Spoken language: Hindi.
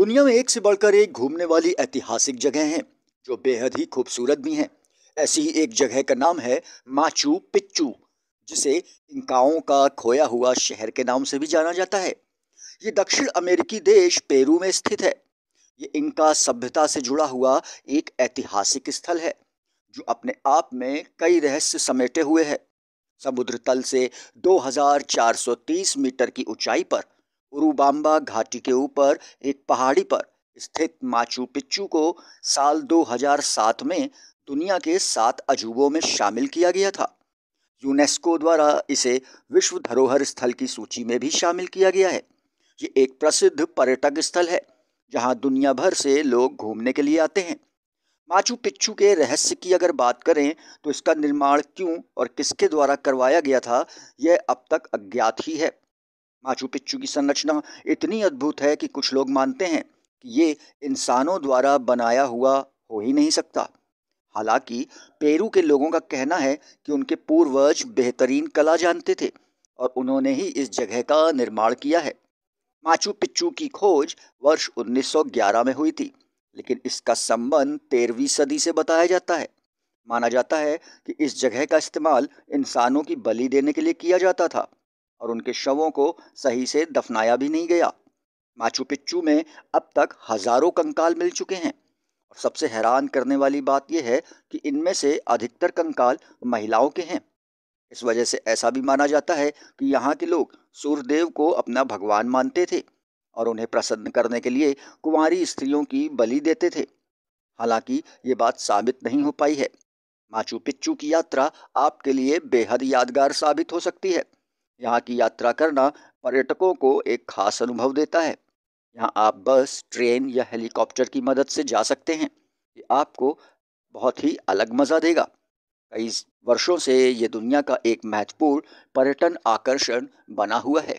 दुनिया में एक से बढ़कर एक घूमने वाली ऐतिहासिक जगह हैं जो बेहद ही खूबसूरत भी हैं ऐसी ही एक जगह का नाम है माचू पिच्चू जिसे इंकाओं का खोया हुआ शहर के नाम से भी जाना जाता है ये दक्षिण अमेरिकी देश पेरू में स्थित है ये इंका सभ्यता से जुड़ा हुआ एक ऐतिहासिक स्थल है जो अपने आप में कई रहस्य समेटे हुए है समुद्र तल से 2430 मीटर की ऊंचाई पर उरुबाम्बा घाटी के ऊपर एक पहाड़ी पर स्थित माचू पिच्चू को साल 2007 में दुनिया के सात अजूबों में शामिल किया गया था यूनेस्को द्वारा इसे विश्व धरोहर स्थल की सूची में भी शामिल किया गया है ये एक प्रसिद्ध पर्यटक स्थल है जहाँ दुनिया भर से लोग घूमने के लिए आते हैं माचू पिच्चू के रहस्य की अगर बात करें तो इसका निर्माण क्यों और किसके द्वारा करवाया गया था यह अब तक अज्ञात ही है माचू पिच्चू की संरचना इतनी अद्भुत है कि कुछ लोग मानते हैं कि ये इंसानों द्वारा बनाया हुआ हो ही नहीं सकता हालांकि पेरू के लोगों का कहना है कि उनके पूर्वज बेहतरीन कला जानते थे और उन्होंने ही इस जगह का निर्माण किया है माचू पिच्चू की खोज वर्ष 1911 में हुई थी लेकिन इसका संबंध तेरहवीं सदी से बताया जाता है माना जाता है कि इस जगह का इस्तेमाल इंसानों की बलि देने के लिए किया जाता था और उनके शवों को सही से दफनाया भी नहीं गया माचू पिच्चू में अब तक हजारों कंकाल मिल चुके हैं और सबसे हैरान करने वाली बात यह है कि इनमें से अधिकतर कंकाल महिलाओं के हैं इस वजह से ऐसा भी माना जाता है कि यहाँ के लोग सूर्यदेव को अपना भगवान मानते थे और उन्हें प्रसन्न करने के लिए कुंवारी स्त्रियों की बलि देते थे हालांकि ये बात साबित नहीं हो पाई है माचू पिच्चू की यात्रा आपके लिए बेहद यादगार साबित हो सकती है यहाँ की यात्रा करना पर्यटकों को एक खास अनुभव देता है यहाँ आप बस ट्रेन या हेलीकॉप्टर की मदद से जा सकते हैं ये आपको बहुत ही अलग मज़ा देगा कई वर्षों से ये दुनिया का एक महत्वपूर्ण पर्यटन आकर्षण बना हुआ है